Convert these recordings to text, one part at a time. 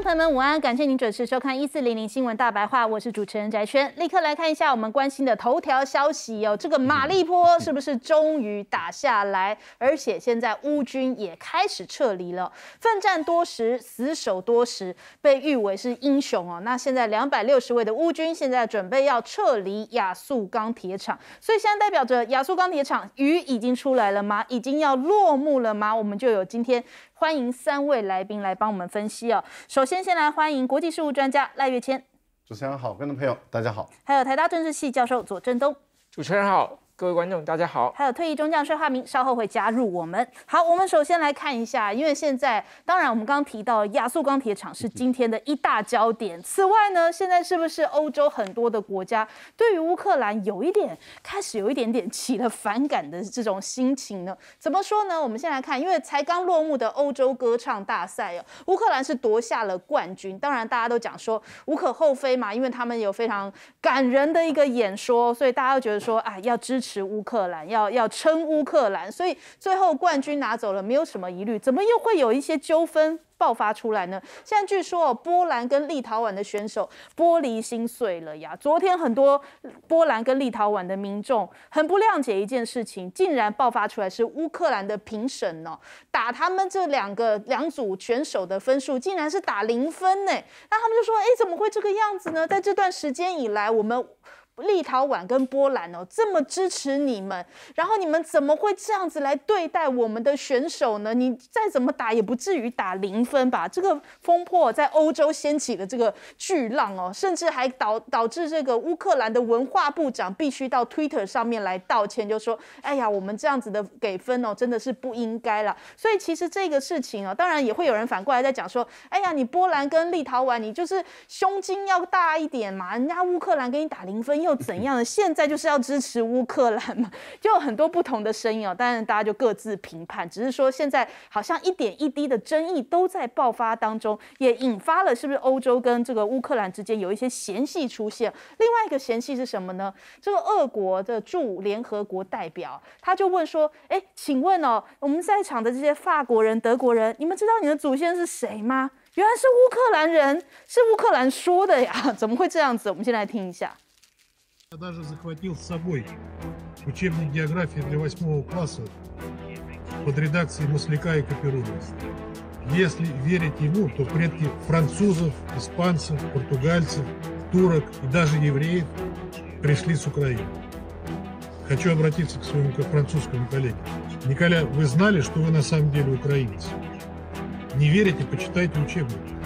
朋友们，午安！感谢您准时收看一四零零新闻大白话，我是主持人翟轩。立刻来看一下我们关心的头条消息哦，这个马利坡是不是终于打下来？而且现在乌军也开始撤离了，奋战多时，死守多时，被誉为是英雄哦。那现在两百六十位的乌军现在准备要撤离亚速钢铁厂，所以现在代表着亚速钢铁厂鱼已经出来了吗？已经要落幕了吗？我们就有今天。欢迎三位来宾来帮我们分析哦。首先，先来欢迎国际事务专家赖岳谦。主持人好，观众朋友大家好。还有台大政治系教授左振东。主持人好。各位观众，大家好。还有退役中将帅化明，稍后会加入我们。好，我们首先来看一下，因为现在当然我们刚刚提到亚速钢铁厂是今天的一大焦点。此外呢，现在是不是欧洲很多的国家对于乌克兰有一点开始有一点点起了反感的这种心情呢？怎么说呢？我们先来看，因为才刚落幕的欧洲歌唱大赛哦，乌克兰是夺下了冠军。当然大家都讲说无可厚非嘛，因为他们有非常感人的一个演说，所以大家都觉得说啊要支持。持乌克兰要要撑乌克兰，所以最后冠军拿走了，没有什么疑虑。怎么又会有一些纠纷爆发出来呢？现在据说波兰跟立陶宛的选手玻璃心碎了呀！昨天很多波兰跟立陶宛的民众很不谅解一件事情，竟然爆发出来是乌克兰的评审哦，打他们这两个两组选手的分数，竟然是打零分呢！那他们就说：“哎，怎么会这个样子呢？”在这段时间以来，我们。立陶宛跟波兰哦，这么支持你们，然后你们怎么会这样子来对待我们的选手呢？你再怎么打也不至于打零分吧？这个风波在欧洲掀起了这个巨浪哦，甚至还导导致这个乌克兰的文化部长必须到 Twitter 上面来道歉，就说：“哎呀，我们这样子的给分哦，真的是不应该了。”所以其实这个事情啊，当然也会有人反过来在讲说：“哎呀，你波兰跟立陶宛，你就是胸襟要大一点嘛，人家乌克兰给你打零分。”又怎样？现在就是要支持乌克兰嘛，就有很多不同的声音哦。但是大家就各自评判，只是说现在好像一点一滴的争议都在爆发当中，也引发了是不是欧洲跟这个乌克兰之间有一些嫌隙出现。另外一个嫌隙是什么呢？这个俄国的驻联合国代表他就问说：“哎，请问哦，我们在场的这些法国人、德国人，你们知道你的祖先是谁吗？”原来是乌克兰人，是乌克兰说的呀，怎么会这样子？我们先来听一下。Я даже захватил с собой учебник географии для восьмого класса под редакцией Масляка и Каперуна. Если верить ему, то предки французов, испанцев, португальцев, турок и даже евреев пришли с Украины. Хочу обратиться к своему французскому коллеге. Николя, вы знали, что вы на самом деле украинец? Не верите, почитайте учебник.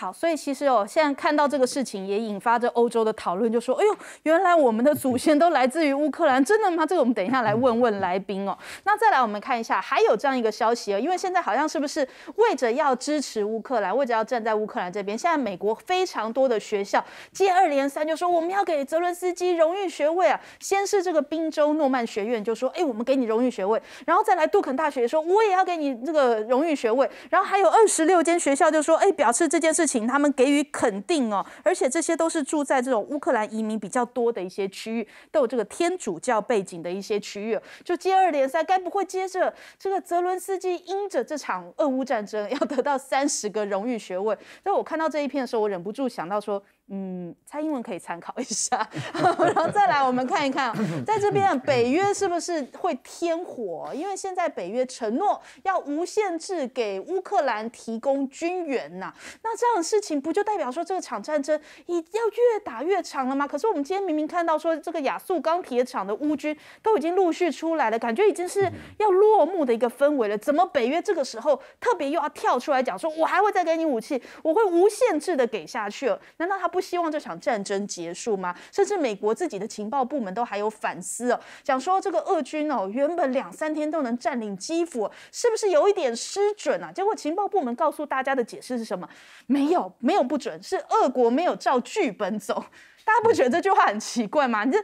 好，所以其实哦，现在看到这个事情也引发着欧洲的讨论，就说，哎呦，原来我们的祖先都来自于乌克兰，真的吗？这个我们等一下来问问来宾哦。那再来我们看一下，还有这样一个消息哦，因为现在好像是不是为着要支持乌克兰，为着要站在乌克兰这边，现在美国非常多的学校接二连三就说，我们要给泽伦斯基荣誉学位啊。先是这个宾州诺曼学院就说，哎，我们给你荣誉学位，然后再来杜肯大学说，我也要给你这个荣誉学位，然后还有二十六间学校就说，哎，表示这件事情。请他们给予肯定哦，而且这些都是住在这种乌克兰移民比较多的一些区域，都有这个天主教背景的一些区域，就接二连三，该不会接着这个泽伦斯基因着这场俄乌战争要得到三十个荣誉学位？所以我看到这一篇的时候，我忍不住想到说。嗯，蔡英文可以参考一下，然后再来我们看一看，在 这边北约是不是会添火？因为现在北约承诺要无限制给乌克兰提供军援呐，那这样的事情不就代表说这个场战争已要越打越长了吗？可是我们今天明明看到说这个亚速钢铁厂的乌军都已经陆续出来了，感觉已经是要落幕的一个氛围了，怎么北约这个时候特别又要跳出来讲说，我还会再给你武器，我会无限制的给下去难道他不？希望这场战争结束吗？甚至美国自己的情报部门都还有反思哦，讲说这个俄军哦，原本两三天都能占领基辅，是不是有一点失准啊？结果情报部门告诉大家的解释是什么？没有，没有不准，是俄国没有照剧本走。大家不觉得这句话很奇怪吗？这。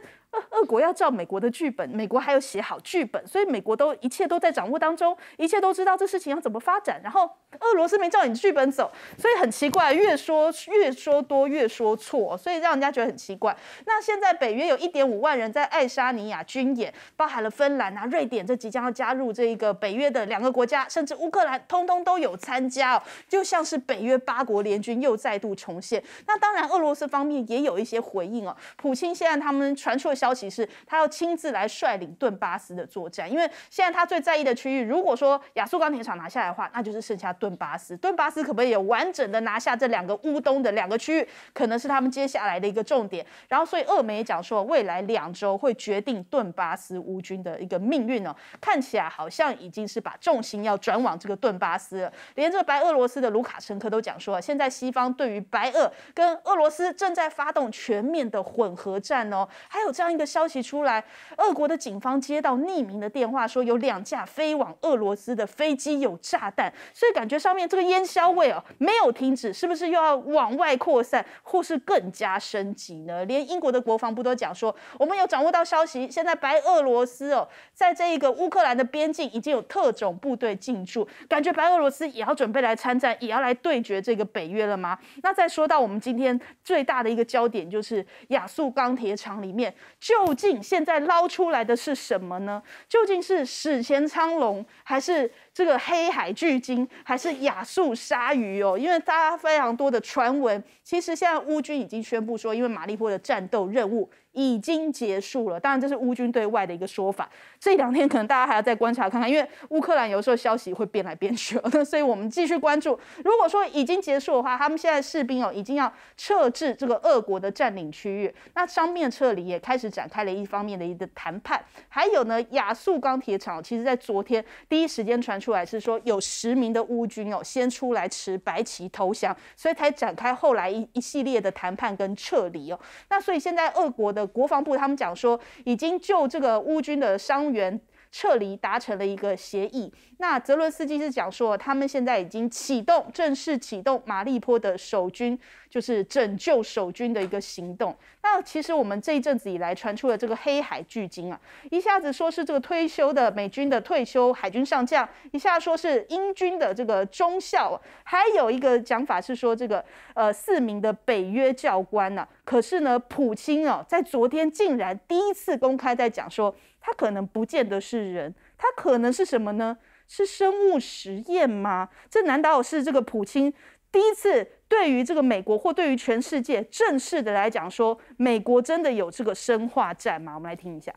俄国要照美国的剧本，美国还有写好剧本，所以美国都一切都在掌握当中，一切都知道这事情要怎么发展。然后俄罗斯没照你的剧本走，所以很奇怪，越说越说多，越说错，所以让人家觉得很奇怪。那现在北约有一点五万人在爱沙尼亚军演，包含了芬兰啊、瑞典这即将要加入这一个北约的两个国家，甚至乌克兰，通通都有参加哦，就像是北约八国联军又再度重现。那当然俄罗斯方面也有一些回应哦，普京现在他们传出小。尤其是他要亲自来率领顿巴斯的作战，因为现在他最在意的区域，如果说亚速钢铁厂拿下来的话，那就是剩下顿巴斯。顿巴斯可不可以有完整的拿下这两个乌东的两个区域，可能是他们接下来的一个重点。然后，所以俄媒也讲说，未来两周会决定顿巴斯乌军的一个命运哦。看起来好像已经是把重心要转往这个顿巴斯了。连这个白俄罗斯的卢卡申科都讲说，现在西方对于白俄跟俄罗斯正在发动全面的混合战哦，还有这样个消息出来，俄国的警方接到匿名的电话，说有两架飞往俄罗斯的飞机有炸弹，所以感觉上面这个烟硝味哦没有停止，是不是又要往外扩散，或是更加升级呢？连英国的国防部都讲说，我们有掌握到消息，现在白俄罗斯哦，在这一个乌克兰的边境已经有特种部队进驻，感觉白俄罗斯也要准备来参战，也要来对决这个北约了吗？那再说到我们今天最大的一个焦点，就是亚速钢铁厂里面。究竟现在捞出来的是什么呢？究竟是史前苍龙，还是这个黑海巨鲸，还是雅速鲨鱼哦？因为大家非常多的传闻，其实现在乌军已经宣布说，因为马利波的战斗任务。已经结束了，当然这是乌军对外的一个说法。这两天可能大家还要再观察看看，因为乌克兰有时候消息会变来变去。所以我们继续关注。如果说已经结束的话，他们现在士兵哦已经要撤至这个俄国的占领区域。那商面撤离也开始展开了一方面的一个谈判。还有呢，亚速钢铁厂，其实在昨天第一时间传出来是说有十名的乌军哦先出来持白旗投降，所以才展开后来一一系列的谈判跟撤离哦。那所以现在俄国的。国防部他们讲说，已经就这个乌军的伤员。撤离达成了一个协议。那泽伦斯基是讲说，他们现在已经启动，正式启动马利坡的守军，就是拯救守军的一个行动。那其实我们这一阵子以来传出了这个黑海巨鲸啊，一下子说是这个退休的美军的退休海军上将，一下说是英军的这个中校，还有一个讲法是说这个呃四名的北约教官呢。可是呢，普京啊，在昨天竟然第一次公开在讲说。他可能不见得是人，他可能是什么呢？是生物实验吗？这难道是这个普京第一次对于这个美国或对于全世界正式的来讲说，美国真的有这个生化战吗？我们来听一下。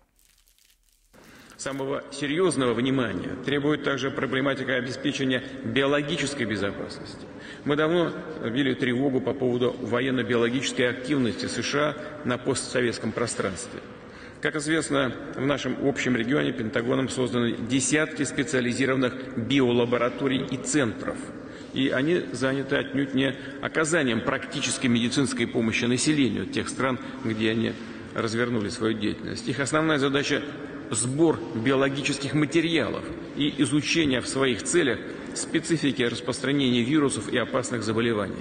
Самого серьезного внимания требует также проблематика обеспечения биологической безопасности. Мы давно в и л и тревогу по поводу военно-биологической активности США на постсоветском пространстве. Как известно, в нашем общем регионе Пентагоном созданы десятки специализированных биолабораторий и центров. И они заняты отнюдь не оказанием практической медицинской помощи населению тех стран, где они развернули свою деятельность. Их основная задача – сбор биологических материалов и изучение в своих целях специфики распространения вирусов и опасных заболеваний.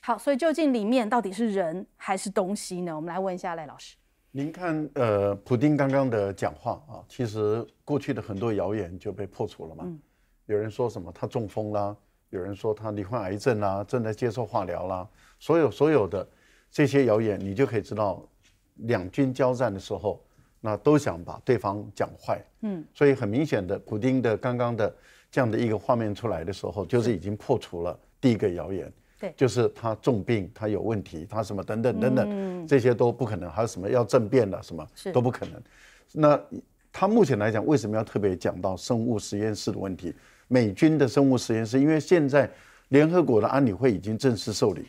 好，所以究竟里面到底是人还是东西呢？我们来问一下赖老师。您看，呃，普京刚刚的讲话啊，其实过去的很多谣言就被破除了嘛。嗯。有人说什么，他中风啦，有人说他罹患癌症啦，正在接受化疗啦，所有所有的。这些谣言，你就可以知道，两军交战的时候，那都想把对方讲坏。嗯，所以很明显的，普丁的刚刚的这样的一个画面出来的时候，就是已经破除了第一个谣言。对，就是他重病，他有问题，他什么等等等等，这些都不可能。还有什么要政变的什么都不可能。那他目前来讲，为什么要特别讲到生物实验室的问题？美军的生物实验室，因为现在联合国的安理会已经正式受理。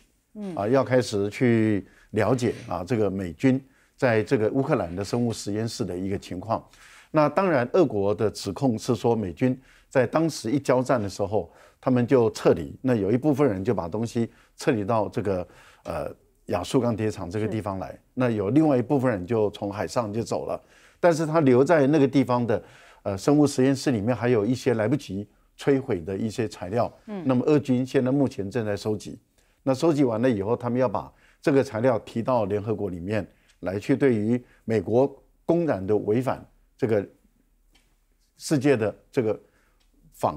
啊，要开始去了解啊，这个美军在这个乌克兰的生物实验室的一个情况。那当然，俄国的指控是说，美军在当时一交战的时候，他们就撤离。那有一部分人就把东西撤离到这个呃亚速钢铁厂这个地方来。那有另外一部分人就从海上就走了。但是他留在那个地方的呃生物实验室里面，还有一些来不及摧毁的一些材料。嗯，那么俄军现在目前正在收集。那收集完了以后，他们要把这个材料提到联合国里面来，去对于美国公然的违反这个世界的这个反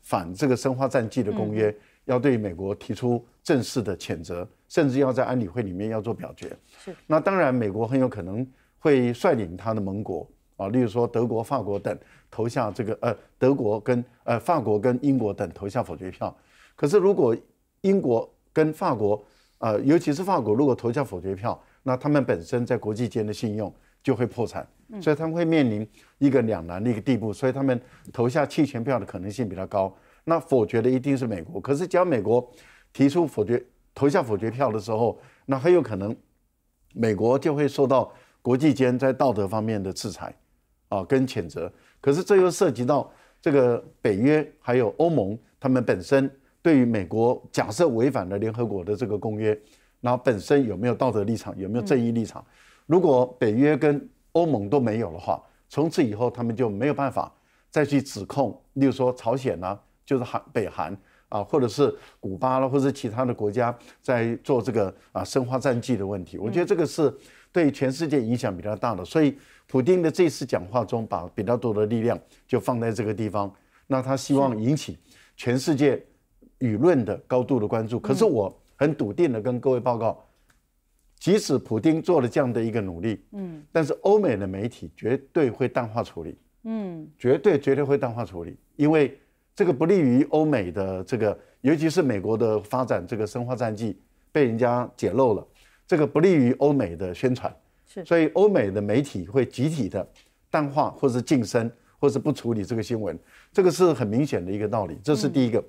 反这个生化战剂的公约，要对美国提出正式的谴责，甚至要在安理会里面要做表决。是。那当然，美国很有可能会率领他的盟国啊，例如说德国、法国等投下这个呃德国跟呃法国跟英国等投下否决票。可是如果英国跟法国，呃，尤其是法国，如果投下否决票，那他们本身在国际间的信用就会破产，所以他们会面临一个两难的一个地步，所以他们投下弃权票的可能性比较高。那否决的一定是美国，可是只要美国提出否决、投下否决票的时候，那很有可能美国就会受到国际间在道德方面的制裁，啊，跟谴责。可是这又涉及到这个北约还有欧盟，他们本身。对于美国，假设违反了联合国的这个公约，那本身有没有道德立场，有没有正义立场？如果北约跟欧盟都没有的话，从此以后他们就没有办法再去指控，例如说朝鲜呢，就是韩北韩啊，或者是古巴了，或者其他的国家在做这个啊生化战剂的问题。我觉得这个是对全世界影响比较大的，所以普京的这次讲话中，把比较多的力量就放在这个地方，那他希望引起全世界。舆论的高度的关注，可是我很笃定的跟各位报告，即使普京做了这样的一个努力，嗯，但是欧美的媒体绝对会淡化处理，嗯，绝对绝对会淡化处理，因为这个不利于欧美的这个，尤其是美国的发展，这个生化战绩被人家解漏了，这个不利于欧美的宣传，是，所以欧美的媒体会集体的淡化或是晋升，或是不处理这个新闻，这个是很明显的一个道理，这是第一个。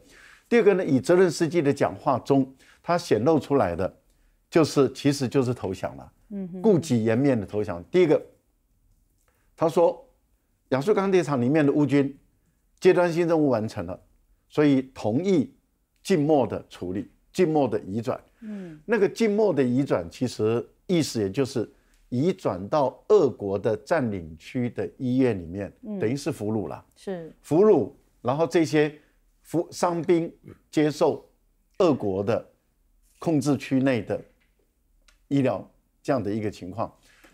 第二个呢，以泽连斯基的讲话中，他显露出来的，就是其实就是投降了，嗯，顾及颜面的投降。第一个，他说，亚速钢铁厂里面的乌军阶段性任务完成了，所以同意静默的处理，静默的移转。嗯，那个静默的移转，其实意思也就是移转到俄国的占领区的医院里面，等于是俘虏了，是俘虏，然后这些。服伤兵接受俄国的控制区内的医疗，这样的一个情况，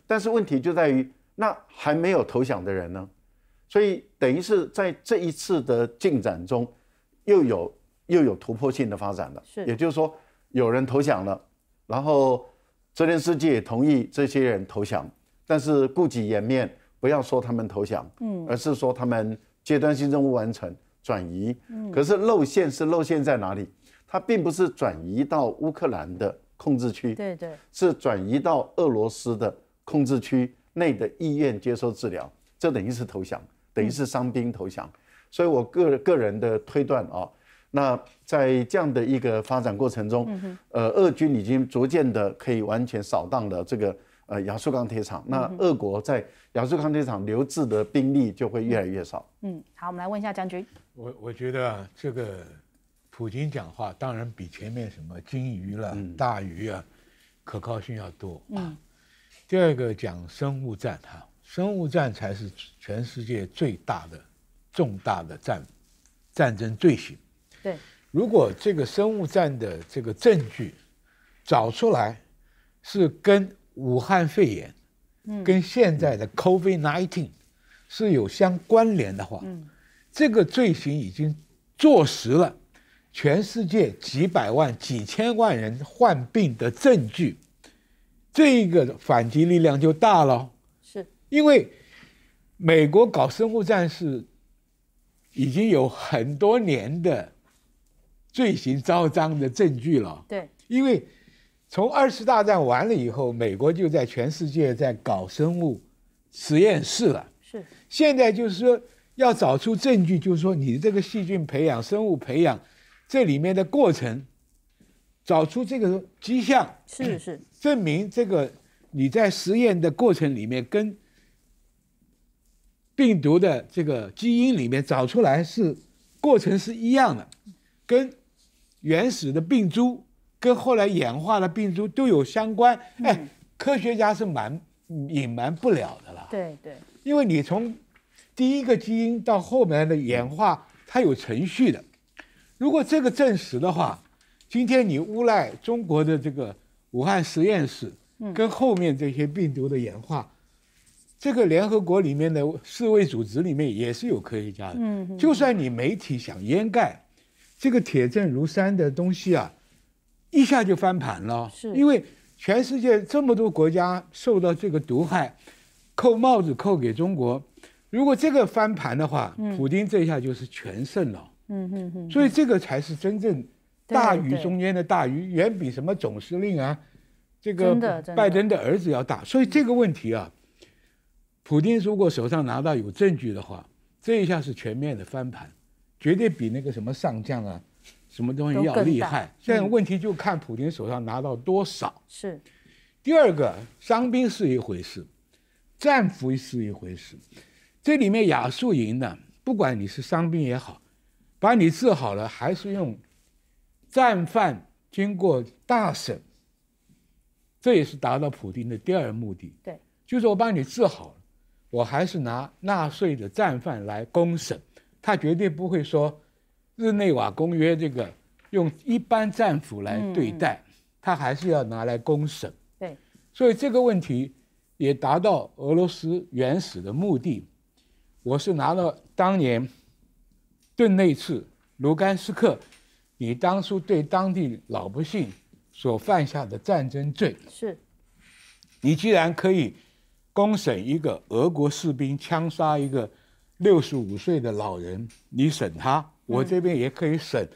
但是问题就在于那还没有投降的人呢，所以等于是在这一次的进展中又有又有突破性的发展了。是，也就是说有人投降了，然后泽连斯基也同意这些人投降，但是顾及颜面，不要说他们投降，嗯，而是说他们阶段性任务完成。转移，嗯，可是露馅是露馅在哪里？它并不是转移到乌克兰的控制区，对对，是转移到俄罗斯的控制区内的医院接受治疗，这等于是投降，等于是伤兵投降。所以我个个人的推断啊，那在这样的一个发展过程中，呃，俄军已经逐渐的可以完全扫荡了这个。呃，亚速钢铁厂，那俄国在亚速钢铁厂留置的兵力就会越来越少。嗯，好，我们来问一下将军。我我觉得这个普京讲话，当然比前面什么金鱼了、大鱼啊，可靠性要多啊。第二个讲生物战哈，生物战才是全世界最大的、重大的战战争罪行。对，如果这个生物战的这个证据找出来，是跟武汉肺炎，跟现在的 COVID-19 是有相关联的话，嗯，这个罪行已经坐实了，全世界几百万、几千万人患病的证据，这个反击力量就大了。是，因为美国搞生物战是已经有很多年的罪行昭彰的证据了。对，因为。从二次大战完了以后，美国就在全世界在搞生物实验室了。是。现在就是说，要找出证据，就是说你这个细菌培养、生物培养，这里面的过程，找出这个迹象。是是。证明这个你在实验的过程里面，跟病毒的这个基因里面找出来是过程是一样的，跟原始的病株。跟后来演化的病毒都有相关，哎，科学家是瞒隐瞒不了的了。对对，因为你从第一个基因到后面的演化，它有程序的。如果这个证实的话，今天你诬赖中国的这个武汉实验室，跟后面这些病毒的演化，这个联合国里面的世卫组织里面也是有科学家的。嗯，就算你媒体想掩盖，这个铁证如山的东西啊。一下就翻盘了，是因为全世界这么多国家受到这个毒害，扣帽子扣给中国。如果这个翻盘的话，普京这一下就是全胜了。嗯嗯嗯。所以这个才是真正大鱼中间的大鱼，远比什么总司令啊、这个拜登的儿子要大。所以这个问题啊，普京如果手上拿到有证据的话，这一下是全面的翻盘，绝对比那个什么上将啊。什么东西要厉害？现在问题就看普京手上拿到多少。是，第二个伤兵是一回事，战俘是一回事。这里面雅速营呢，不管你是伤兵也好，把你治好了，还是用战犯经过大审，这也是达到普京的第二目的。对，就是我把你治好了，我还是拿纳税的战犯来公审，他绝对不会说。日内瓦公约这个用一般战俘来对待，他还是要拿来公审。对，所以这个问题也达到俄罗斯原始的目的。我是拿了当年顿内次卢甘斯克，你当初对当地老百姓所犯下的战争罪，是，你既然可以公审一个俄国士兵枪杀一个六十五岁的老人，你审他。我这边也可以审，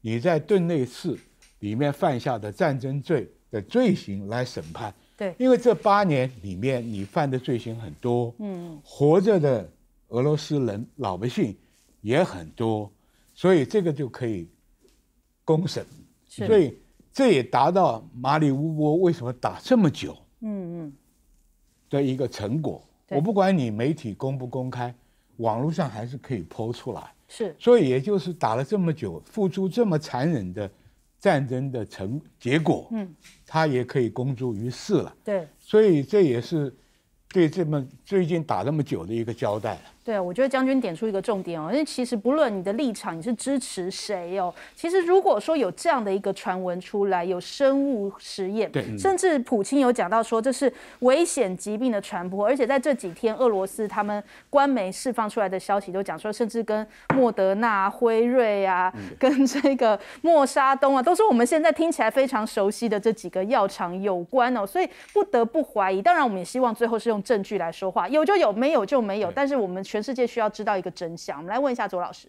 你在顿内次里面犯下的战争罪的罪行来审判。对，因为这八年里面你犯的罪行很多。嗯，活着的俄罗斯人老百姓也很多，所以这个就可以公审。所以这也达到马里乌波为什么打这么久？嗯嗯。的一个成果。我不管你媒体公不公开，网络上还是可以剖出来。是，所以也就是打了这么久，付出这么残忍的战争的成结果，嗯，他也可以公诸于世了。对，所以这也是对这么最近打那么久的一个交代。对，我觉得将军点出一个重点哦，因为其实不论你的立场，你是支持谁哦，其实如果说有这样的一个传闻出来，有生物实验，对，甚至普京有讲到说这是危险疾病的传播，而且在这几天俄罗斯他们官媒释放出来的消息都讲说，甚至跟莫德纳、辉瑞啊，跟这个莫沙东啊，都是我们现在听起来非常熟悉的这几个药厂有关哦，所以不得不怀疑。当然，我们也希望最后是用证据来说话，有就有，没有就没有，但是我们全。全世界需要知道一个真相。我们来问一下左老师。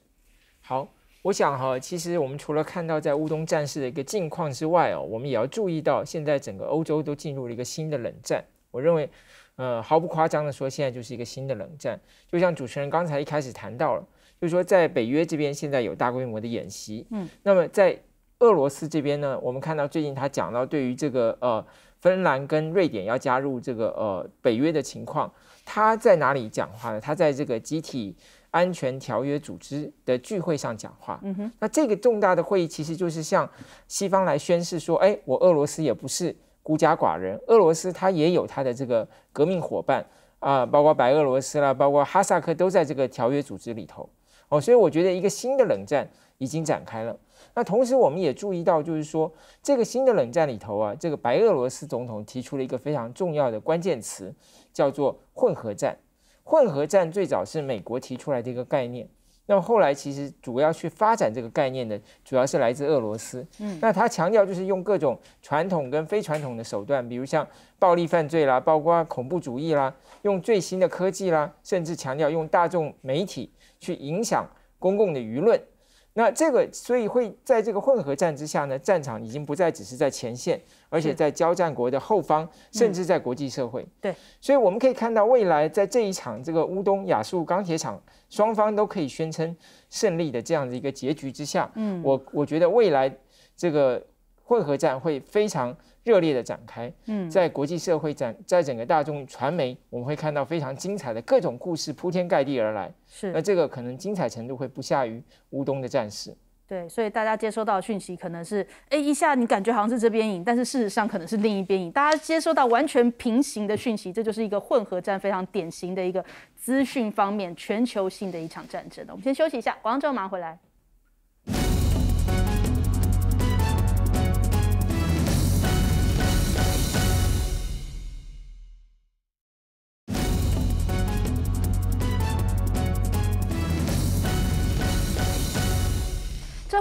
好，我想哈，其实我们除了看到在乌东战事的一个近况之外哦，我们也要注意到现在整个欧洲都进入了一个新的冷战。我认为，呃，毫不夸张的说，现在就是一个新的冷战。就像主持人刚才一开始谈到了，就是说在北约这边现在有大规模的演习，嗯，那么在俄罗斯这边呢，我们看到最近他讲到对于这个呃芬兰跟瑞典要加入这个呃北约的情况。他在哪里讲话呢？他在这个集体安全条约组织的聚会上讲话。嗯哼，那这个重大的会议其实就是向西方来宣示说：，哎，我俄罗斯也不是孤家寡人，俄罗斯他也有他的这个革命伙伴啊，包括白俄罗斯啦，包括哈萨克都在这个条约组织里头。哦，所以我觉得一个新的冷战已经展开了。那同时我们也注意到，就是说这个新的冷战里头啊，这个白俄罗斯总统提出了一个非常重要的关键词。叫做混合战，混合战最早是美国提出来的一个概念，那么后来其实主要去发展这个概念的，主要是来自俄罗斯。嗯，那他强调就是用各种传统跟非传统的手段，比如像暴力犯罪啦，包括恐怖主义啦，用最新的科技啦，甚至强调用大众媒体去影响公共的舆论。那这个，所以会在这个混合战之下呢，战场已经不再只是在前线，而且在交战国的后方，甚至在国际社会。对，所以我们可以看到，未来在这一场这个乌东亚速钢铁厂双方都可以宣称胜利的这样的一个结局之下，嗯，我我觉得未来这个混合战会非常。热烈的展开，嗯，在国际社会展，在整个大众传媒，我们会看到非常精彩的各种故事铺天盖地而来。是，那这个可能精彩程度会不下于乌东的战士。对，所以大家接收到讯息可能是，哎，一下你感觉好像是这边赢，但是事实上可能是另一边赢。大家接收到完全平行的讯息，这就是一个混合战非常典型的一个资讯方面全球性的一场战争。我们先休息一下，马上回来。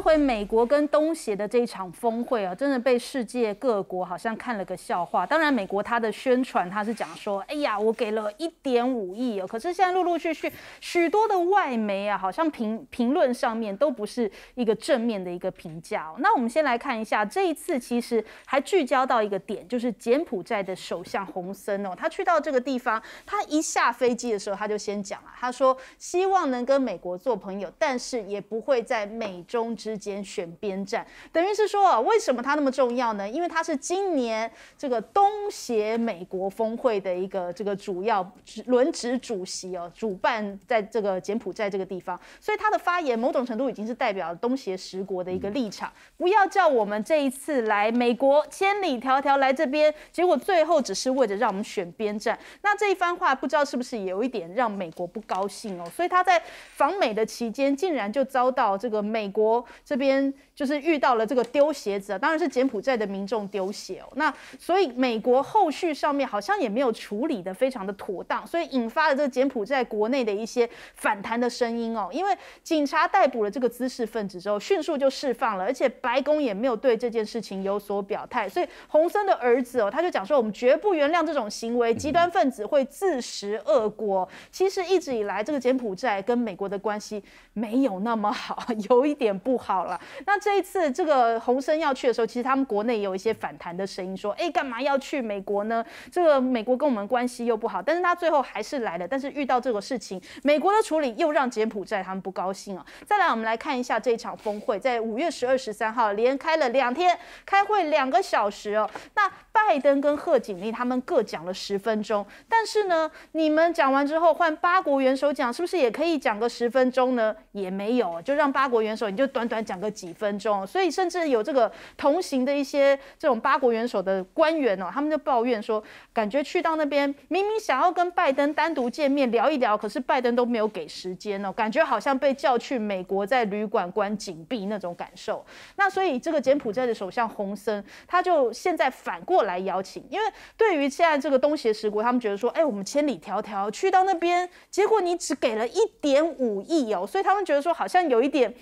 会美国跟东协的这一场峰会啊，真的被世界各国好像看了个笑话。当然，美国它的宣传它是讲说，哎呀，我给了一点五亿哦。可是现在陆陆续续许多的外媒啊，好像评评论上面都不是一个正面的一个评价哦。那我们先来看一下，这一次其实还聚焦到一个点，就是柬埔寨的首相洪森哦，他去到这个地方，他一下飞机的时候他就先讲了，他说希望能跟美国做朋友，但是也不会在美中之。间选边站，等于是说，为什么他那么重要呢？因为他是今年这个东协美国峰会的一个这个主要轮值主席哦，主办在这个柬埔寨这个地方，所以他的发言某种程度已经是代表东协十国的一个立场。不要叫我们这一次来美国千里迢迢来这边，结果最后只是为了让我们选边站。那这一番话不知道是不是也有一点让美国不高兴哦？所以他在访美的期间，竟然就遭到这个美国。这边就是遇到了这个丢鞋子，啊，当然是柬埔寨的民众丢鞋哦。那所以美国后续上面好像也没有处理的非常的妥当，所以引发了这个柬埔寨国内的一些反弹的声音哦。因为警察逮捕了这个知识分子之后，迅速就释放了，而且白宫也没有对这件事情有所表态。所以洪森的儿子哦，他就讲说：我们绝不原谅这种行为，极端分子会自食恶果。其实一直以来，这个柬埔寨跟美国的关系没有那么好，有一点不好。好了，那这一次这个洪森要去的时候，其实他们国内也有一些反弹的声音，说，哎，干嘛要去美国呢？这个美国跟我们关系又不好，但是他最后还是来了。但是遇到这个事情，美国的处理又让柬埔寨他们不高兴啊。再来，我们来看一下这一场峰会，在五月十二、十三号连开了两天，开会两个小时哦。那拜登跟贺锦丽他们各讲了十分钟，但是呢，你们讲完之后换八国元首讲，是不是也可以讲个十分钟呢？也没有，就让八国元首你就短短。讲个几分钟，所以甚至有这个同行的一些这种八国元首的官员哦，他们就抱怨说，感觉去到那边明明想要跟拜登单独见面聊一聊，可是拜登都没有给时间哦，感觉好像被叫去美国在旅馆关紧闭那种感受。那所以这个柬埔寨的首相洪森他就现在反过来邀请，因为对于现在这个东协十国，他们觉得说，哎，我们千里迢迢去到那边，结果你只给了一点五亿哦，所以他们觉得说好像有一点。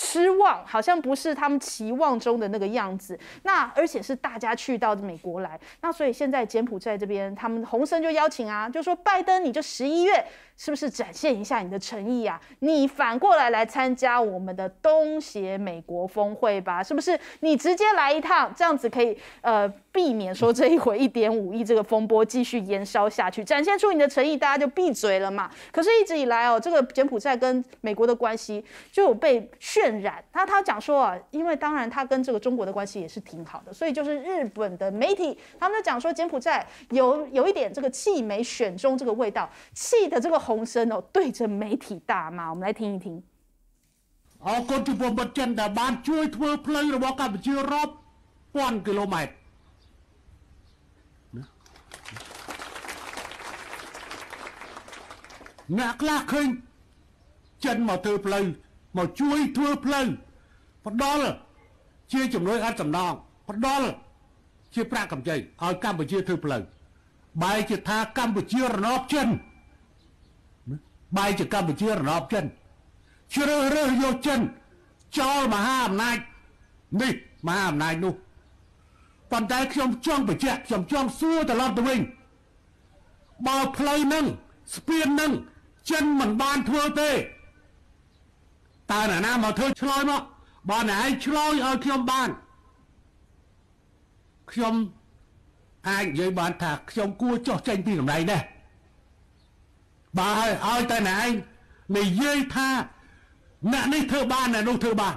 失望，好像不是他们期望中的那个样子。那而且是大家去到美国来，那所以现在柬埔寨这边，他们洪森就邀请啊，就说拜登，你就十一月。是不是展现一下你的诚意呀？你反过来来参加我们的东协美国峰会吧？是不是？你直接来一趟，这样子可以呃避免说这一回一点五亿这个风波继续延烧下去，展现出你的诚意，大家就闭嘴了嘛？可是，一直以来哦，这个柬埔寨跟美国的关系就被渲染。那他讲说啊，因为当然他跟这个中国的关系也是挺好的，所以就是日本的媒体他们在讲说柬埔寨有有一点这个气没选中这个味道，气的这个。洪生哦对着媒体大骂，我们来听一听。អរគុណចំពោះមិត្តចិនដែលបានជួយធ្វើផ្លូវរបស់កម្ពុជារាប់ពាន់គីឡូម៉ែត្រអ្នកខ្លះឃើញចិនមកធ្វើផ្លូវមកជួយធ្វើផ្លូវផ្ដល់ជាជំនួយអត់សំណងផ្ដល់ជាប្រាក់កម្ចីឲ្យកម្ពុជាធ្វើផ្លូវបែរជាថាកម្ពុជារណបចិនបែរជាកម្ពុជារណបចិនជ្រើសរើសយកចិនចោលមហាអំណាចនេះមហាអំណាចនោះប៉ុន្តែខ្ញុំចង់បញ្ជាក់ខ្ញុំចង់សួរត្រឡប់ទៅវិញបើផ្លូវនឹងស្ពាននឹងចិនមិនបានធ្វើទេតើអ្នកណាមកធ្វើឆ្លើយមកបើអ្នកឯងឆ្លើយឲ្យខ្ញុំបានខ្ញុំអាចនិយាយបានថាខ្ញុំគួរចោះចេញពីតម្លៃនេះបើឲ្យតែណែឯងនិយាយថាអ្នកនេះធ្វើបានអ្នកនោះធ្វើបាន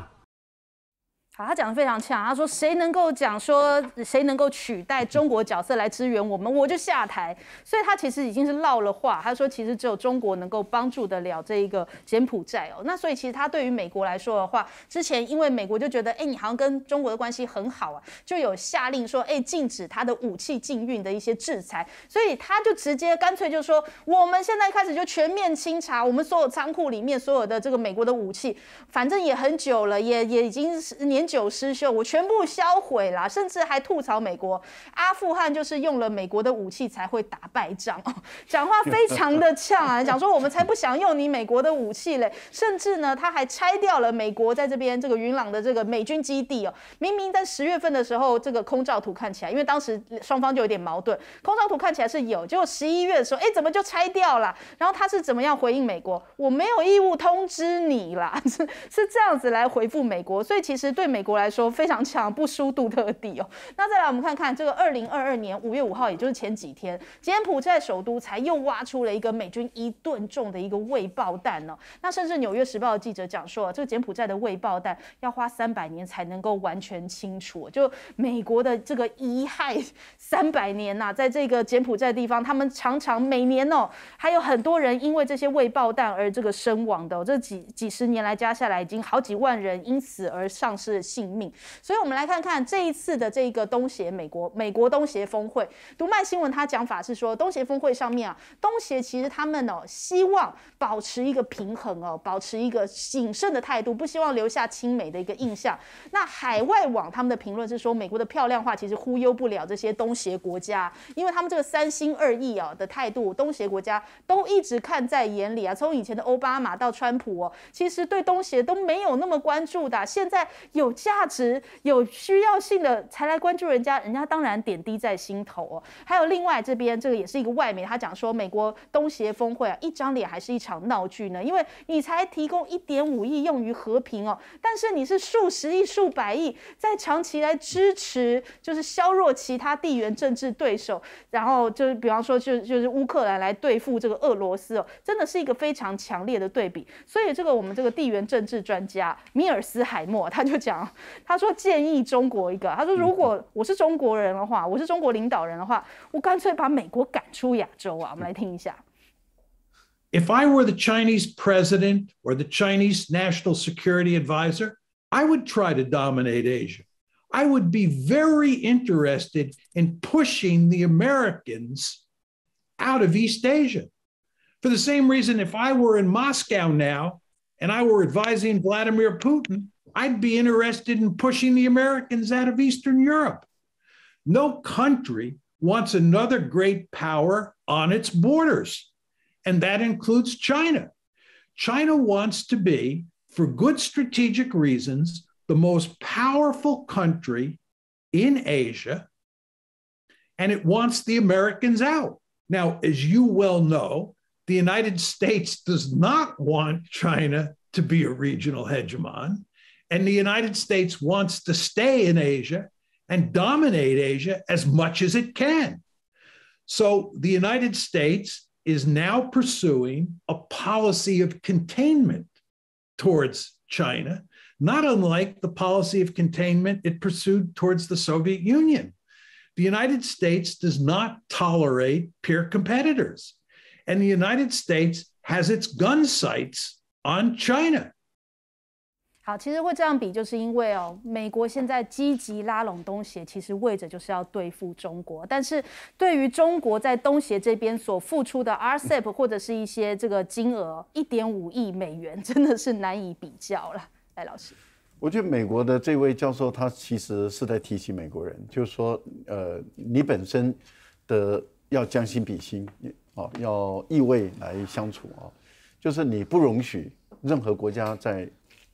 他讲得非常呛，他说谁能够讲说谁能够取代中国角色来支援我们，我就下台。所以他其实已经是落了话，他说其实只有中国能够帮助得了这一个柬埔寨哦。那所以其实他对于美国来说的话，之前因为美国就觉得哎你好像跟中国的关系很好啊，就有下令说哎禁止他的武器禁运的一些制裁，所以他就直接干脆就说我们现在开始就全面清查我们所有仓库里面所有的这个美国的武器，反正也很久了，也也已经是年。久失修，我全部销毁啦，甚至还吐槽美国阿富汗就是用了美国的武器才会打败仗，讲话非常的呛啊，讲说我们才不想用你美国的武器嘞，甚至呢他还拆掉了美国在这边这个云朗的这个美军基地哦，明明在十月份的时候这个空照图看起来，因为当时双方就有点矛盾，空照图看起来是有，结果十一月的时候，哎怎么就拆掉了？然后他是怎么样回应美国？我没有义务通知你啦，是是这样子来回复美国，所以其实对美。美国来说非常强，不输杜特地哦。那再来，我们看看这个二零二二年五月五号，也就是前几天，柬埔寨首都才又挖出了一个美军一吨重的一个未爆弹呢。那甚至《纽约时报》的记者讲说，这个柬埔寨的未爆弹要花三百年才能够完全清除。就美国的这个遗害 三百年呐，在这个柬埔寨地方，他们常常每年哦，还有很多人因为这些未爆弹而这个身亡的。这几几十年来加下来，已经好几万人因此而丧失性命，所以，我们来看看这一次的这个东协美国美国东协峰会。读卖新闻他讲法是说，东协峰会上面啊，东协其实他们哦，希望保持一个平衡哦，保持一个谨慎的态度，不希望留下亲美的一个印象。那海外网他们的评论是说，美国的漂亮话其实忽悠不了这些东协国家，因为他们这个三心二意啊的态度，东协国家都一直看在眼里啊。从以前的奥巴马到川普哦，其实对东协都没有那么关注的，现在有。价值有需要性的才来关注人家，人家当然点滴在心头哦。还有另外这边，这个也是一个外媒，他讲说美国东协峰会啊，一张脸还是一场闹剧呢，因为你才提供一点五亿用于和平哦，但是你是数十亿、数百亿在长期来支持，就是削弱其他地缘政治对手，然后就是比方说就就是乌克兰来对付这个俄罗斯哦，真的是一个非常强烈的对比。所以这个我们这个地缘政治专家米尔斯海默他就讲。啊，他说建议中国一个，他说如果我是中国人的话，我是中国领导人的话，我干脆把美国赶出亚洲啊。我们来听一下。If I were the Chinese president or the Chinese national security advisor, I would try to dominate Asia. I would be very interested in pushing the Americans out of East Asia. For the same reason, if I were in Moscow now and I were advising Vladimir Putin, I'd be interested in pushing the Americans out of Eastern Europe. No country wants another great power on its borders, and that includes China. China wants to be, for good strategic reasons, the most powerful country in Asia, and it wants the Americans out. Now, as you well know, the United States does not want China to be a regional hegemon. And the United States wants to stay in Asia and dominate Asia as much as it can. So the United States is now pursuing a policy of containment towards China, not unlike the policy of containment it pursued towards the Soviet Union. The United States does not tolerate peer competitors. And the United States has its gun sights on China. 其实会这样比，就是因为哦，美国现在积极拉拢东协，其实为着就是要对付中国。但是，对于中国在东协这边所付出的 RCEP 或者是一些这个金额一点五亿美元，真的是难以比较了。赖老师，我觉得美国的这位教授他其实是在提醒美国人，就是说，呃，你本身的要将心比心，哦，要意味来相处啊，就是你不容许任何国家在。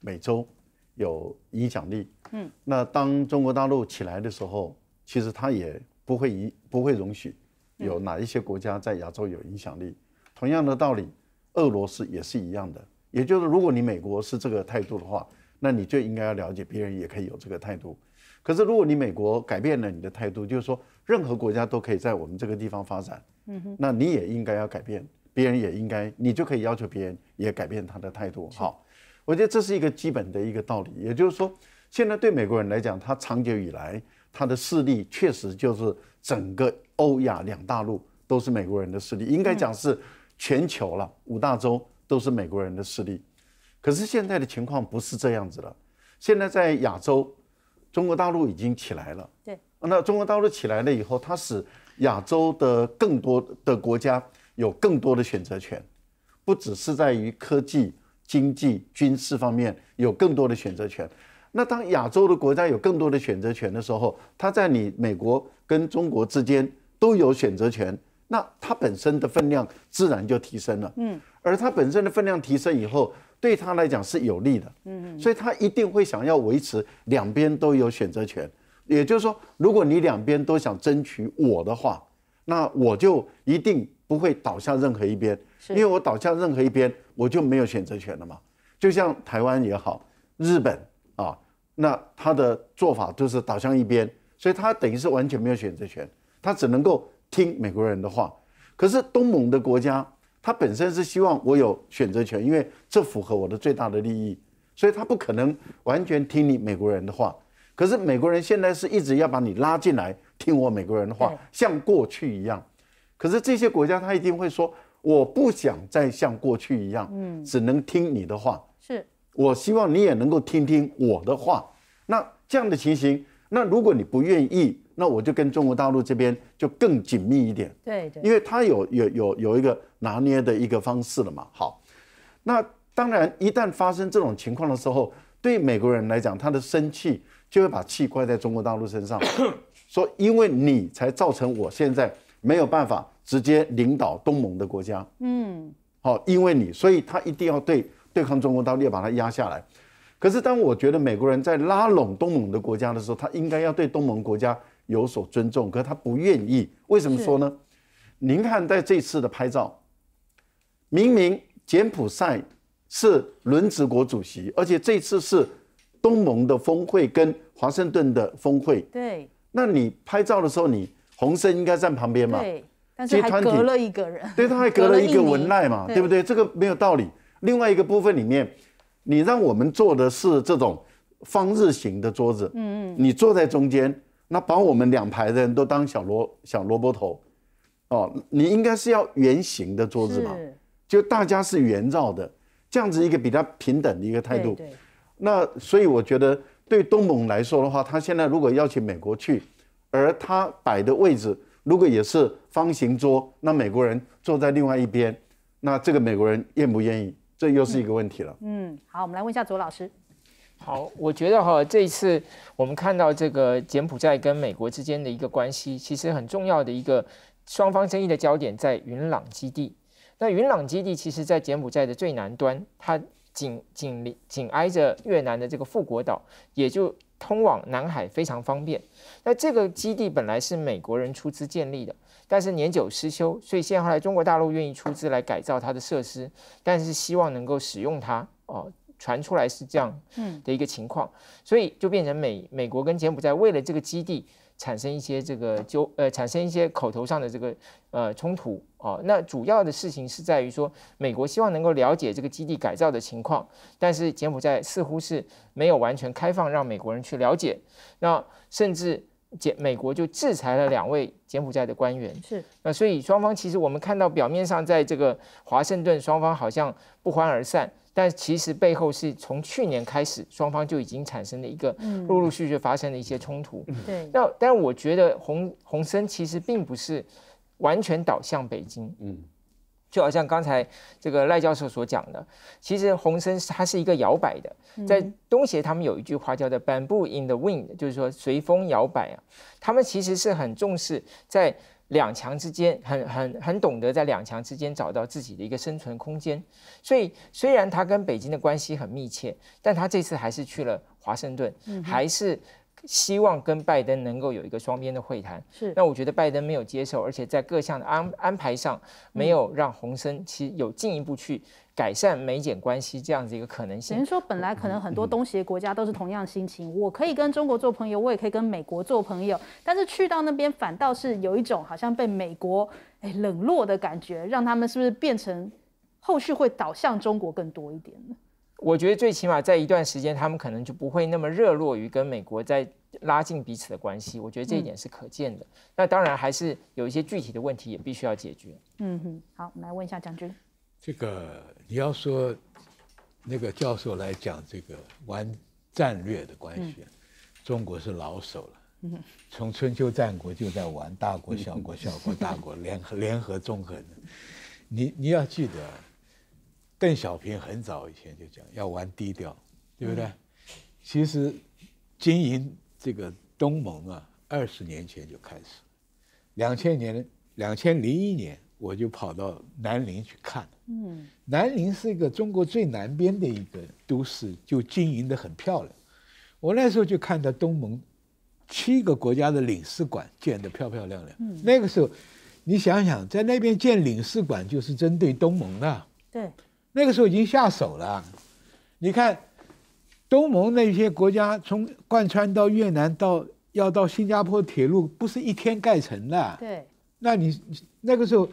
美洲有影响力，嗯，那当中国大陆起来的时候，其实它也不会以不会容许有哪一些国家在亚洲有影响力。同样的道理，俄罗斯也是一样的。也就是，如果你美国是这个态度的话，那你就应该要了解，别人也可以有这个态度。可是，如果你美国改变了你的态度，就是说任何国家都可以在我们这个地方发展，嗯，那你也应该要改变，别人也应该，你就可以要求别人也改变他的态度，好。我觉得这是一个基本的一个道理，也就是说，现在对美国人来讲，他长久以来他的势力确实就是整个欧亚两大陆都是美国人的势力，应该讲是全球了，五大洲都是美国人的势力。可是现在的情况不是这样子了，现在在亚洲，中国大陆已经起来了。对。那中国大陆起来了以后，它使亚洲的更多的国家有更多的选择权，不只是在于科技。经济、军事方面有更多的选择权。那当亚洲的国家有更多的选择权的时候，他在你美国跟中国之间都有选择权，那它本身的分量自然就提升了。嗯，而它本身的分量提升以后，对它来讲是有利的。嗯，所以它一定会想要维持两边都有选择权。也就是说，如果你两边都想争取我的话，那我就一定不会倒向任何一边。因为我倒向任何一边，我就没有选择权了嘛。就像台湾也好，日本啊，那他的做法就是倒向一边，所以他等于是完全没有选择权，他只能够听美国人的话。可是东盟的国家，他本身是希望我有选择权，因为这符合我的最大的利益，所以他不可能完全听你美国人的话。可是美国人现在是一直要把你拉进来听我美国人的话，像过去一样。可是这些国家，他一定会说。我不想再像过去一样，嗯，只能听你的话。是，我希望你也能够听听我的话。那这样的情形，那如果你不愿意，那我就跟中国大陆这边就更紧密一点。对对，因为他有有有有一个拿捏的一个方式了嘛。好，那当然，一旦发生这种情况的时候，对美国人来讲，他的生气就会把气怪在中国大陆身上，说因为你才造成我现在没有办法。直接领导东盟的国家，嗯，好，因为你，所以他一定要对对抗中国，陆要把它压下来。可是，当我觉得美国人在拉拢东盟的国家的时候，他应该要对东盟国家有所尊重，可是他不愿意。为什么说呢？您看，在这次的拍照，明明柬埔寨是轮值国主席，而且这次是东盟的峰会跟华盛顿的峰会，对，那你拍照的时候，你洪森应该站旁边嘛？对。但是还隔了一个人，对，他还 隔了一个文赖嘛，对不对？这个没有道理。另外一个部分里面，你让我们坐的是这种方日型的桌子，嗯嗯，你坐在中间，那把我们两排的人都当小萝小萝卜头，哦，你应该是要圆形的桌子嘛，就大家是圆绕的，这样子一个比较平等的一个态度。那所以我觉得，对东盟来说的话，他现在如果邀请美国去，而他摆的位置。如果也是方形桌，那美国人坐在另外一边，那这个美国人愿不愿意？这又是一个问题了。嗯，好，我们来问一下左老师。好，我觉得哈，这一次我们看到这个柬埔寨跟美国之间的一个关系，其实很重要的一个双方争议的焦点在云朗基地。那云朗基地其实，在柬埔寨的最南端，它紧紧邻紧挨着越南的这个富国岛，也就。通往南海非常方便。那这个基地本来是美国人出资建立的，但是年久失修，所以现在后来中国大陆愿意出资来改造它的设施，但是希望能够使用它。哦，传出来是这样的一个情况，所以就变成美美国跟柬埔寨为了这个基地。产生一些这个纠呃，产生一些口头上的这个呃冲突哦。那主要的事情是在于说，美国希望能够了解这个基地改造的情况，但是柬埔寨似乎是没有完全开放让美国人去了解。那甚至柬美国就制裁了两位柬埔寨的官员。是那所以双方其实我们看到表面上在这个华盛顿双方好像不欢而散。但其实背后是从去年开始，双方就已经产生了一个陆陆续续发生的一些冲突。对，那但我觉得洪洪森其实并不是完全倒向北京。嗯，就好像刚才这个赖教授所讲的，其实洪森他是一个摇摆的。在东协，他们有一句话叫做 “Bamboo in the wind”，就是说随风摇摆啊。他们其实是很重视在。两强之间很很很懂得在两强之间找到自己的一个生存空间，所以虽然他跟北京的关系很密切，但他这次还是去了华盛顿，还是希望跟拜登能够有一个双边的会谈。是，那我觉得拜登没有接受，而且在各项的安安排上没有让洪森其实有进一步去。改善美柬关系这样子一个可能性，等于说本来可能很多东西国家都是同样心情，我可以跟中国做朋友，我也可以跟美国做朋友，但是去到那边反倒是有一种好像被美国哎冷落的感觉，让他们是不是变成后续会倒向中国更多一点呢？我觉得最起码在一段时间，他们可能就不会那么热络于跟美国在拉近彼此的关系，我觉得这一点是可见的。那当然还是有一些具体的问题也必须要解决。嗯哼，好，我们来问一下将军。这个你要说，那个教授来讲这个玩战略的关系，中国是老手了。从春秋战国就在玩大国小国小国大国联合联合纵横。你你要记得，邓小平很早以前就讲要玩低调，对不对？其实经营这个东盟啊，二十年前就开始，两千年两千零一年。我就跑到南宁去看，嗯，南宁是一个中国最南边的一个都市，就经营的很漂亮。我那时候就看到东盟七个国家的领事馆建的漂漂亮亮。嗯，那个时候你想想，在那边建领事馆就是针对东盟的。对，那个时候已经下手了。你看，东盟那些国家从贯穿到越南到要到新加坡铁路，不是一天盖成的。对。那你那个时候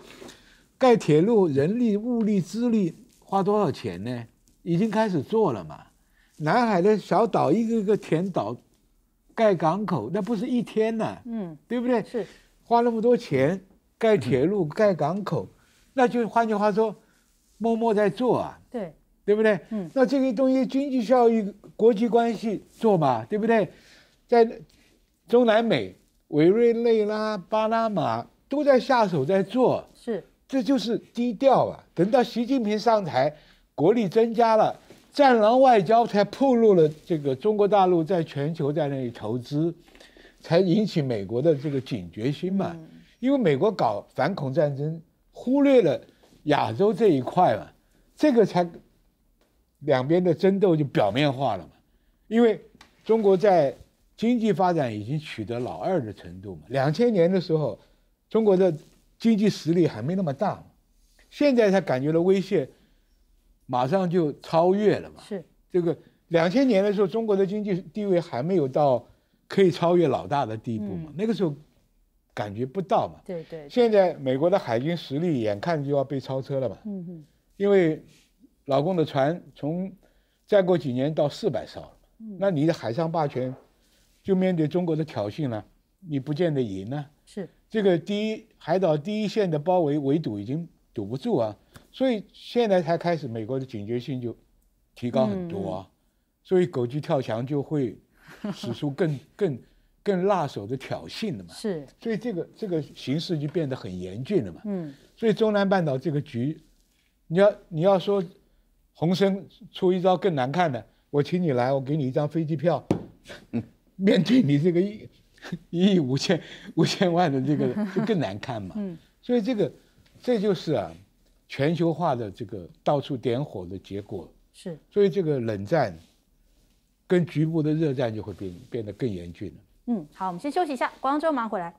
盖铁路，人力、物力、资力花多少钱呢？已经开始做了嘛？南海的小岛一个一个填岛，盖港口，那不是一天呢？嗯，对不对？是花那么多钱盖铁路、盖港口，那就换句话说，默默在做啊？对，对不对？嗯，那这个东西经济效益、国际关系做嘛？对不对？在中南美，委瑞内拉、巴拿马。都在下手，在做，是，这就是低调啊。等到习近平上台，国力增加了，战狼外交才暴露了这个中国大陆在全球在那里投资，才引起美国的这个警觉心嘛。因为美国搞反恐战争，忽略了亚洲这一块嘛，这个才两边的争斗就表面化了嘛。因为中国在经济发展已经取得老二的程度嘛，两千年的时候。中国的经济实力还没那么大，现在他感觉到威胁，马上就超越了嘛。是这个两千年的时候，中国的经济地位还没有到可以超越老大的地步嘛？那个时候感觉不到嘛。对对。现在美国的海军实力眼看就要被超车了嘛。嗯嗯。因为老公的船从再过几年到四百艘了，那你的海上霸权就面对中国的挑衅了，你不见得赢呢。是。这个第一海岛第一线的包围围堵已经堵不住啊，所以现在才开始，美国的警觉性就提高很多啊，所以狗急跳墙就会使出更 更更辣手的挑衅的嘛，是，所以这个这个形势就变得很严峻了嘛，嗯，所以中南半岛这个局，你要你要说洪生出一招更难看的，我请你来，我给你一张飞机票，面对你这个。一亿五千五千万的这个 就更难看嘛，嗯，所以这个这就是啊，全球化的这个到处点火的结果是，所以这个冷战跟局部的热战就会变变得更严峻了。嗯，好，我们先休息一下，广州马上回来。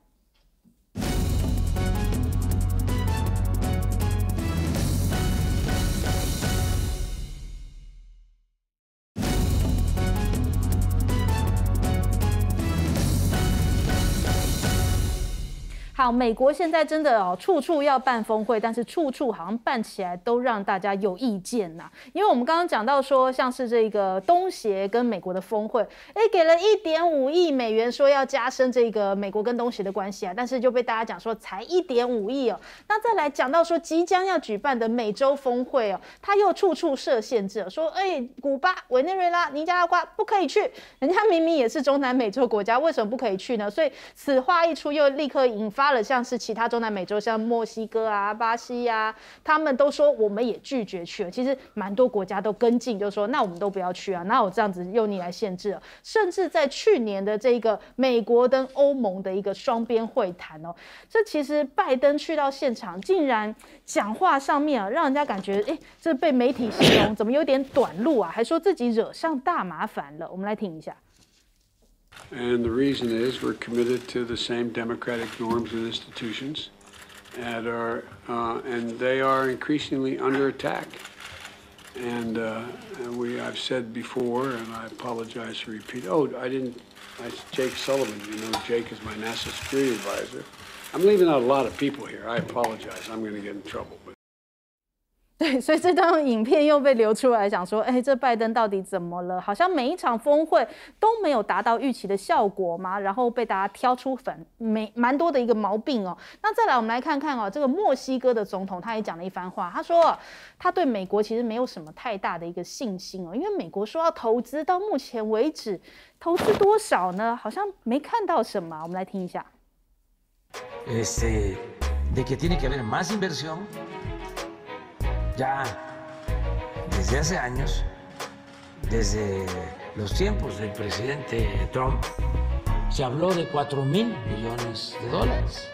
美国现在真的哦，处处要办峰会，但是处处好像办起来都让大家有意见呐。因为我们刚刚讲到说，像是这个东协跟美国的峰会，哎，给了一点五亿美元，说要加深这个美国跟东协的关系啊，但是就被大家讲说才一点五亿哦。那再来讲到说即将要举办的美洲峰会哦，他又处处设限制，说哎，古巴、委内瑞拉、尼加拉瓜不可以去，人家明明也是中南美洲国家，为什么不可以去呢？所以此话一出，又立刻引发了。像是其他中南美洲，像墨西哥啊、巴西呀，他们都说我们也拒绝去了。其实蛮多国家都跟进，就说那我们都不要去啊。那我这样子用你来限制了。甚至在去年的这个美国跟欧盟的一个双边会谈哦，这其实拜登去到现场，竟然讲话上面啊，让人家感觉哎，这被媒体形容怎么有点短路啊，还说自己惹上大麻烦了。我们来听一下。And the reason is we're committed to the same democratic norms and institutions and, are, uh, and they are increasingly under attack. And, uh, and, we, I've said before, and I apologize for repeating. Oh, I didn't. I, Jake Sullivan. You know, Jake is my NASA security advisor. I'm leaving out a lot of people here. I apologize. I'm going to get in trouble. 对，所以这段影片又被流出来，想说，哎，这拜登到底怎么了？好像每一场峰会都没有达到预期的效果嘛，然后被大家挑出粉，没蛮多的一个毛病哦。那再来，我们来看看哦，这个墨西哥的总统他也讲了一番话，他说他对美国其实没有什么太大的一个信心哦，因为美国说要投资，到目前为止投资多少呢？好像没看到什么。我们来听一下。ya desde hace años, desde los tiempos del presidente Trump, se habló de 4 mil millones de dólares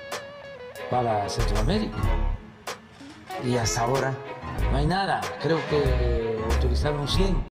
para Centroamérica. Y hasta ahora no hay nada. Creo que utilizaron 100.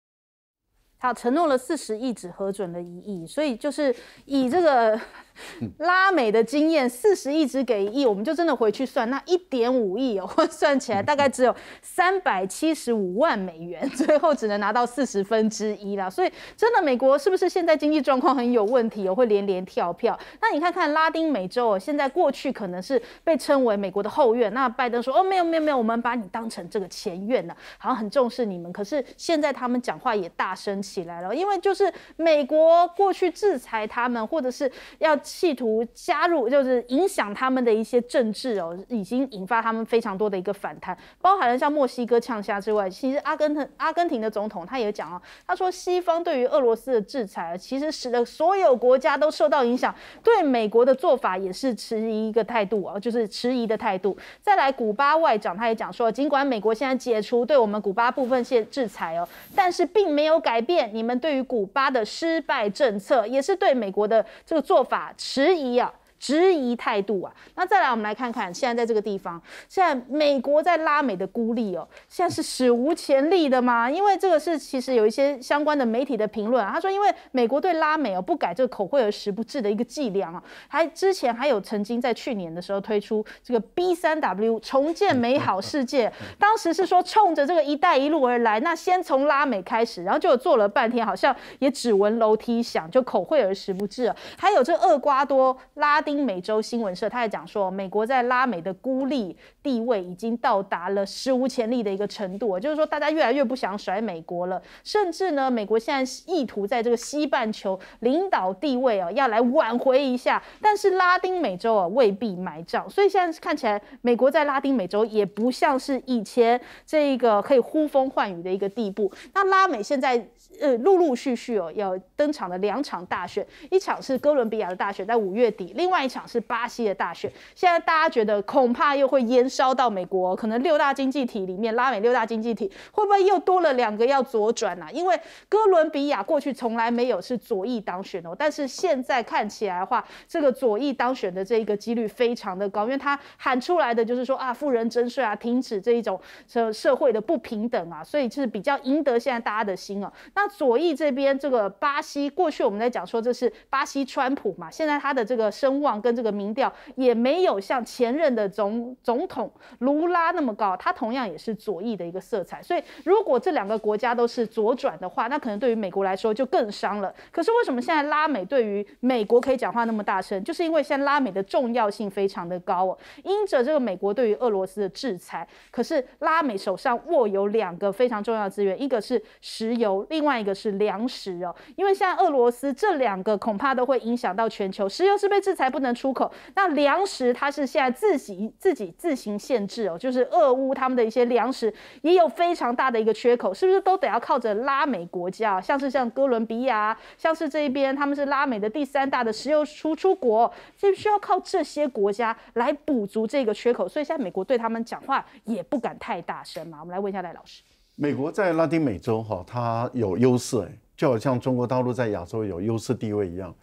拉美的经验，四十亿只给一，亿，我们就真的回去算，那一点五亿哦，算起来大概只有三百七十五万美元，最后只能拿到四十分之一啦。所以真的，美国是不是现在经济状况很有问题哦？会连连跳票？那你看看拉丁美洲哦，现在过去可能是被称为美国的后院，那拜登说哦，没有没有没有，我们把你当成这个前院呢，好像很重视你们。可是现在他们讲话也大声起来了，因为就是美国过去制裁他们，或者是要。企图加入就是影响他们的一些政治哦，已经引发他们非常多的一个反弹，包含了像墨西哥呛虾之外，其实阿根廷阿根廷的总统他也讲哦，他说西方对于俄罗斯的制裁，其实使得所有国家都受到影响，对美国的做法也是持一个态度哦，就是迟疑的态度。再来，古巴外长他也讲说，尽管美国现在解除对我们古巴部分些制裁哦，但是并没有改变你们对于古巴的失败政策，也是对美国的这个做法。迟疑呀。质疑态度啊，那再来我们来看看现在在这个地方，现在美国在拉美的孤立哦，现在是史无前例的吗？因为这个是其实有一些相关的媒体的评论啊，他说因为美国对拉美哦不改这个口惠而实不至的一个伎俩啊，还之前还有曾经在去年的时候推出这个 b 三 w 重建美好世界，当时是说冲着这个一带一路而来，那先从拉美开始，然后就做了半天，好像也只闻楼梯响，就口惠而实不至啊。还有这厄瓜多拉。拉丁美洲新闻社，他也讲说，美国在拉美的孤立地位已经到达了史无前例的一个程度，就是说，大家越来越不想甩美国了，甚至呢，美国现在意图在这个西半球领导地位啊，要来挽回一下，但是拉丁美洲啊未必买账，所以现在看起来，美国在拉丁美洲也不像是一千这个可以呼风唤雨的一个地步。那拉美现在呃，陆陆续续哦，要登场的两场大选，一场是哥伦比亚的大选，在五月底，另外。一场是巴西的大选，现在大家觉得恐怕又会延烧到美国，可能六大经济体里面，拉美六大经济体会不会又多了两个要左转呢？因为哥伦比亚过去从来没有是左翼当选哦，但是现在看起来的话，这个左翼当选的这一个几率非常的高，因为他喊出来的就是说啊，富人征税啊，停止这一种社社会的不平等啊，所以就是比较赢得现在大家的心啊。那左翼这边，这个巴西过去我们在讲说这是巴西川普嘛，现在他的这个声望。跟这个民调也没有像前任的总总统卢拉那么高，他同样也是左翼的一个色彩。所以，如果这两个国家都是左转的话，那可能对于美国来说就更伤了。可是，为什么现在拉美对于美国可以讲话那么大声？就是因为现在拉美的重要性非常的高哦。因着这个美国对于俄罗斯的制裁，可是拉美手上握有两个非常重要的资源，一个是石油，另外一个是粮食哦。因为现在俄罗斯这两个恐怕都会影响到全球，石油是被制裁不。不能出口，那粮食它是现在自己自己自行限制哦，就是俄乌他们的一些粮食也有非常大的一个缺口，是不是都得要靠着拉美国家，像是像哥伦比亚，像是这一边他们是拉美的第三大的石油输出国，就需要靠这些国家来补足这个缺口，所以现在美国对他们讲话也不敢太大声嘛。我们来问一下赖老师，美国在拉丁美洲哈，它有优势，就好像中国大陆在亚洲有优势地位一样。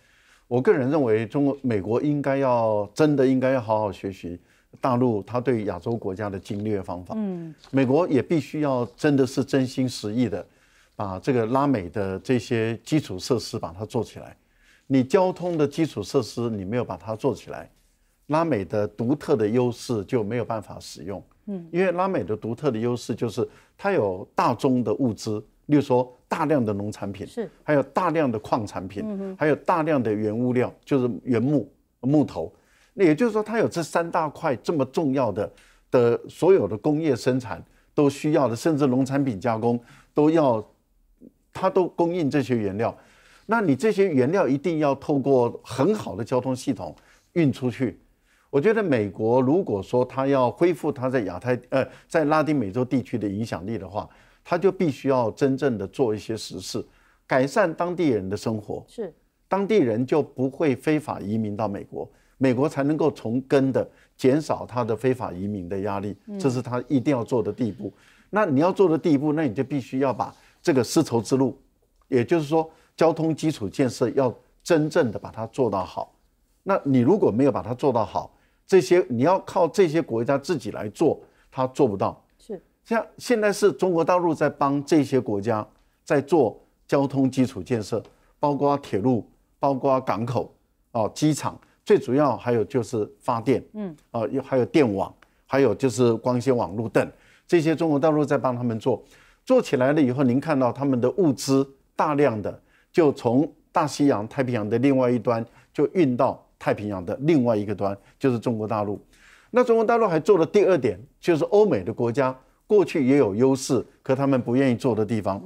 我个人认为，中国、美国应该要真的应该要好好学习大陆它对亚洲国家的侵略方法。嗯，美国也必须要真的是真心实意的，把这个拉美的这些基础设施把它做起来。你交通的基础设施你没有把它做起来，拉美的独特的优势就没有办法使用。嗯，因为拉美的独特的优势就是它有大宗的物资。例如说，大量的农产品，是还有大量的矿产品，还有大量的原物料，就是原木、木头。那也就是说，它有这三大块这么重要的的所有的工业生产都需要的，甚至农产品加工都要，它都供应这些原料。那你这些原料一定要透过很好的交通系统运出去。我觉得美国如果说它要恢复它在亚太呃在拉丁美洲地区的影响力的话，他就必须要真正的做一些实事，改善当地人的生活，是当地人就不会非法移民到美国，美国才能够从根的减少他的非法移民的压力，这是他一定要做的地步。那你要做的地步，那你就必须要把这个丝绸之路，也就是说交通基础建设要真正的把它做到好。那你如果没有把它做到好，这些你要靠这些国家自己来做，他做不到。像现在是中国大陆在帮这些国家在做交通基础建设，包括铁路、包括港口、哦机场，最主要还有就是发电，嗯，哦还有电网，还有就是光纤网络等这些中国大陆在帮他们做，做起来了以后，您看到他们的物资大量的就从大西洋、太平洋的另外一端就运到太平洋的另外一个端，就是中国大陆。那中国大陆还做了第二点，就是欧美的国家。过去也有优势，可他们不愿意做的地方。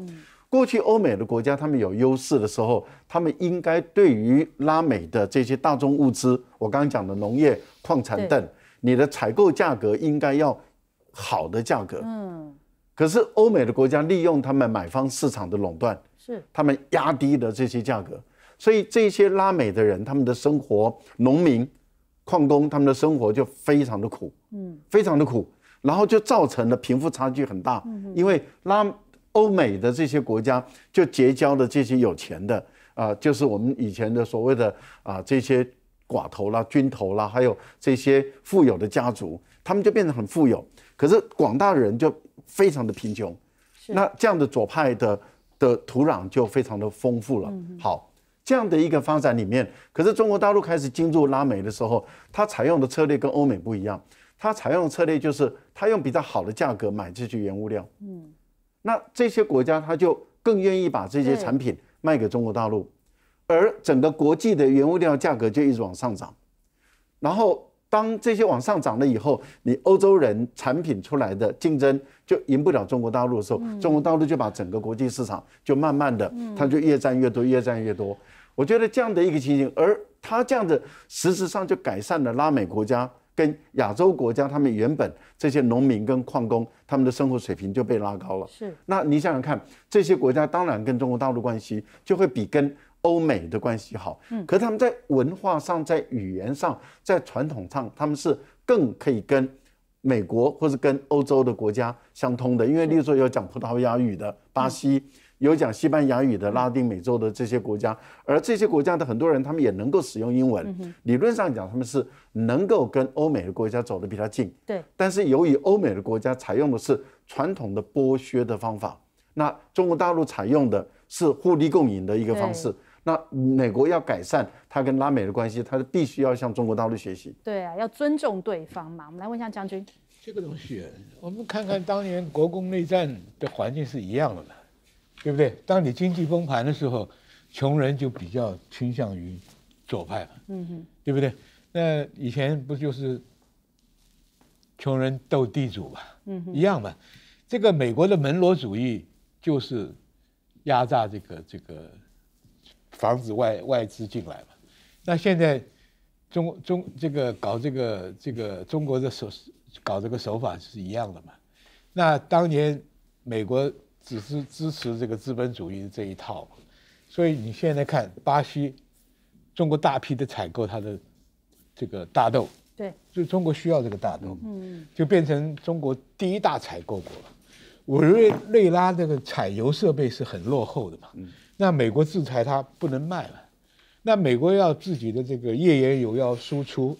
过去欧美的国家，他们有优势的时候，他们应该对于拉美的这些大宗物资，我刚刚讲的农业、矿产等，你的采购价格应该要好的价格。嗯。可是欧美的国家利用他们买方市场的垄断，是他们压低了这些价格，所以这些拉美的人，他们的生活，农民、矿工，他们的生活就非常的苦，嗯，非常的苦。然后就造成了贫富差距很大，因为拉欧美的这些国家就结交的这些有钱的啊，就是我们以前的所谓的啊这些寡头啦、军头啦，还有这些富有的家族，他们就变得很富有，可是广大人就非常的贫穷。那这样的左派的的土壤就非常的丰富了。好，这样的一个发展里面，可是中国大陆开始进入拉美的时候，它采用的策略跟欧美不一样。他采用的策略就是，他用比较好的价格买这些原物料。嗯，那这些国家他就更愿意把这些产品卖给中国大陆，而整个国际的原物料价格就一直往上涨。然后，当这些往上涨了以后，你欧洲人产品出来的竞争就赢不了中国大陆的时候，中国大陆就把整个国际市场就慢慢的，它就越占越多，越占越多。我觉得这样的一个情形，而他这样的实质上就改善了拉美国家。跟亚洲国家，他们原本这些农民跟矿工，他们的生活水平就被拉高了。是，那你想想看，这些国家当然跟中国大陆关系就会比跟欧美的关系好。嗯，可他们在文化上、在语言上、在传统上，他们是更可以跟美国或者跟欧洲的国家相通的。因为，例如说有讲葡萄牙语的巴西。有讲西班牙语的拉丁美洲的这些国家，而这些国家的很多人，他们也能够使用英文。理论上讲，他们是能够跟欧美的国家走得比较近。对。但是由于欧美的国家采用的是传统的剥削的方法，那中国大陆采用的是互利共赢的一个方式。那美国要改善他跟拉美的关系，他必须要向中国大陆学习。对啊，要尊重对方嘛。我们来问一下将军，这个东西，我们看看当年国共内战的环境是一样的嘛？对不对？当你经济崩盘的时候，穷人就比较倾向于左派嘛，嗯哼，对不对？那以前不就是穷人斗地主嘛，嗯哼，一样嘛。这个美国的门罗主义就是压榨这个这个，防止外外资进来嘛。那现在中中这个搞这个这个中国的手搞这个手法是一样的嘛。那当年美国。只是支持这个资本主义这一套，所以你现在看巴西，中国大批的采购它的这个大豆，对，就中国需要这个大豆，嗯，就变成中国第一大采购国了。委内瑞拉这个采油设备是很落后的嘛，那美国制裁它不能卖了，那美国要自己的这个页岩油要输出。